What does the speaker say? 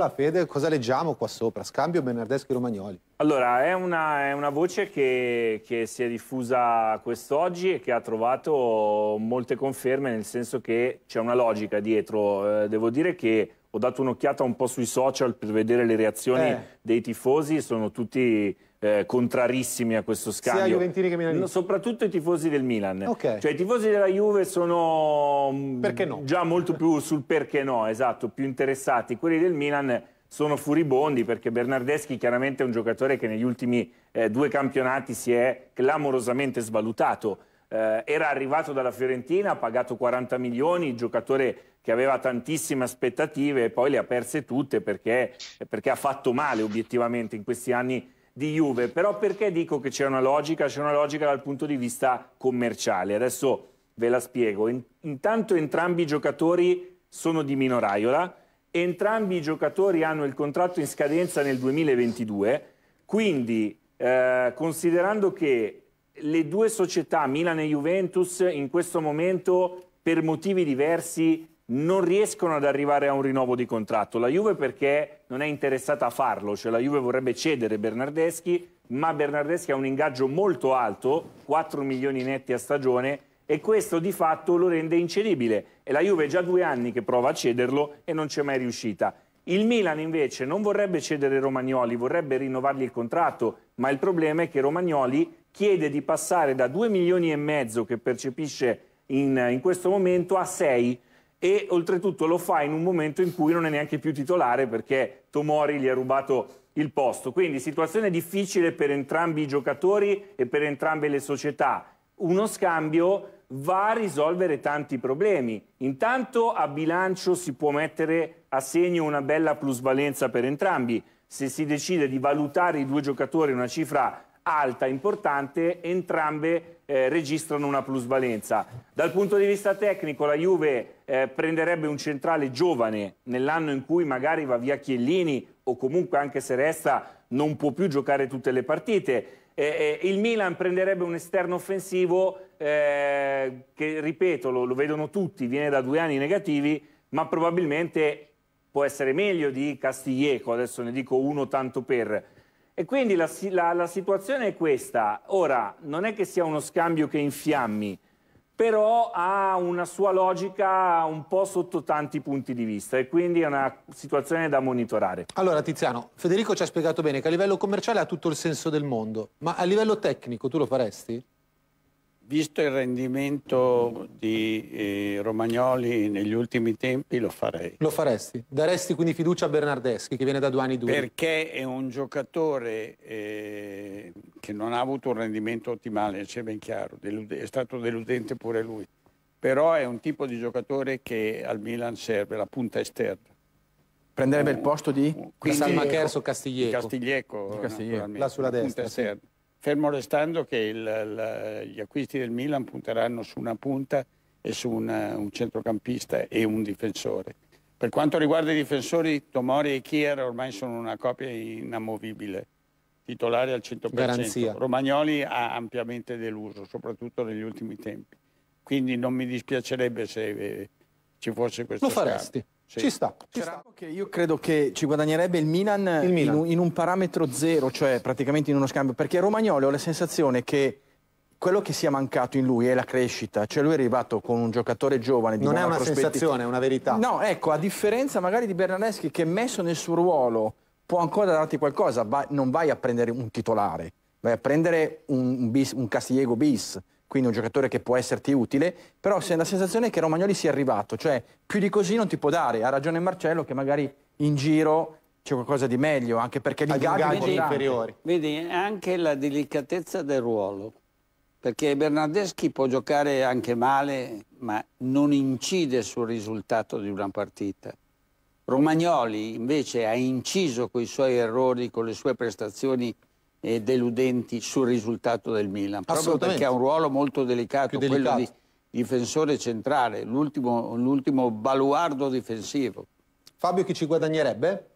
occhio fede, cosa leggiamo qua sopra? Scambio Bernardeschi-Romagnoli. Allora, è una, è una, voce che, che si è diffusa quest'oggi e che ha trovato molte conferme, nel senso che c'è una logica dietro. Eh, devo dire che ho dato un'occhiata un po' sui social per vedere le reazioni eh. dei tifosi, sono tutti eh, contrarissimi a questo scambio. Sia Juventini che Milanisti? soprattutto i tifosi del Milan. Okay. Cioè i tifosi della Juve sono mm, no? già molto più sul perché no, esatto, più interessati. Quelli del Milan sono furibondi perché Bernardeschi chiaramente è un giocatore che negli ultimi eh, due campionati si è clamorosamente svalutato. Eh, era arrivato dalla Fiorentina, ha pagato 40 milioni, giocatore che aveva tantissime aspettative e poi le ha perse tutte perché, perché ha fatto male obiettivamente in questi anni di Juve, però perché dico che c'è una logica? C'è una logica dal punto di vista commerciale, adesso ve la spiego. Intanto entrambi i giocatori sono di Minoraiola, entrambi i giocatori hanno il contratto in scadenza nel 2022, quindi eh, considerando che le due società, Milan e Juventus, in questo momento per motivi diversi non riescono ad arrivare a un rinnovo di contratto. La Juve perché non è interessata a farlo, cioè la Juve vorrebbe cedere Bernardeschi, ma Bernardeschi ha un ingaggio molto alto, 4 milioni netti a stagione, e questo di fatto lo rende incedibile. E la Juve è già due anni che prova a cederlo e non c'è mai riuscita. Il Milan invece non vorrebbe cedere Romagnoli, vorrebbe rinnovargli il contratto, ma il problema è che Romagnoli chiede di passare da 2 milioni e mezzo che percepisce in, in questo momento a 6 e oltretutto lo fa in un momento in cui non è neanche più titolare perché Tomori gli ha rubato il posto. Quindi situazione difficile per entrambi i giocatori e per entrambe le società. Uno scambio va a risolvere tanti problemi. Intanto a bilancio si può mettere a segno una bella plusvalenza per entrambi. Se si decide di valutare i due giocatori una cifra alta, importante, entrambe eh, registrano una plusvalenza. Dal punto di vista tecnico la Juve eh, prenderebbe un centrale giovane nell'anno in cui magari va via Chiellini o comunque anche se resta non può più giocare tutte le partite. Eh, eh il Milan prenderebbe un esterno offensivo eh, che, ripeto, lo, lo vedono tutti, viene da due anni negativi, ma probabilmente può essere meglio di Castiglieco, adesso ne dico uno tanto per e quindi la, la, la, situazione è questa. Ora, non è che sia uno scambio che infiammi, però ha una sua logica un po' sotto tanti punti di vista e quindi è una situazione da monitorare. Allora Tiziano, Federico ci ha spiegato bene che a livello commerciale ha tutto il senso del mondo, ma a livello tecnico tu lo faresti? Visto il rendimento di eh, Romagnoli negli ultimi tempi, lo farei. Lo faresti? Daresti quindi fiducia a Bernardeschi, che viene da due anni due? Perché è un giocatore eh, che non ha avuto un rendimento ottimale, c'è ben chiaro, è stato deludente pure lui. Però è un tipo di giocatore che al Milan serve, la punta esterna. Prenderebbe uh, il posto di? Quindi, Salmacherso Castiglieco. Castiglieco, Castiglieco. là sulla destra. Punta esterna fermo restando che il, la, gli acquisti del Milan punteranno su una punta e su una, un centrocampista e un difensore. Per quanto riguarda i difensori, Tomori e Chier ormai sono una coppia inamovibile, titolari al 100%. Garanzia. Romagnoli ha ampiamente deluso, soprattutto negli ultimi tempi. Quindi non mi dispiacerebbe se eh, ci fosse questo Lo faresti. Scambio. Sì. Ci sta. Ci sta. io credo che ci guadagnerebbe il Milan, il Milan. In, un, in, un, parametro zero, cioè praticamente in uno scambio, perché Romagnoli ho la sensazione che quello che sia mancato in lui è la crescita, cioè lui è arrivato con un giocatore giovane di Non è una sensazione, è una verità. No, ecco, a differenza magari di Bernardeschi che messo nel suo ruolo può ancora darti qualcosa, va, non vai a prendere un titolare, vai a prendere un, un, bis, un Castigliego bis, quindi un giocatore che può esserti utile, però se la sensazione è che Romagnoli sia arrivato, cioè più di così non ti può dare, ha ragione Marcello che magari in giro c'è qualcosa di meglio, anche perché l'ingaggio è inferiore. Vedi, anche la delicatezza del ruolo, perché Bernardeschi può giocare anche male, ma non incide sul risultato di una partita. Romagnoli invece ha inciso con i suoi errori, con le sue prestazioni eh, deludenti sul risultato del Milan. Proprio perché ha un ruolo molto delicato, delicato. quello di difensore centrale, l'ultimo baluardo difensivo. Fabio chi ci guadagnerebbe?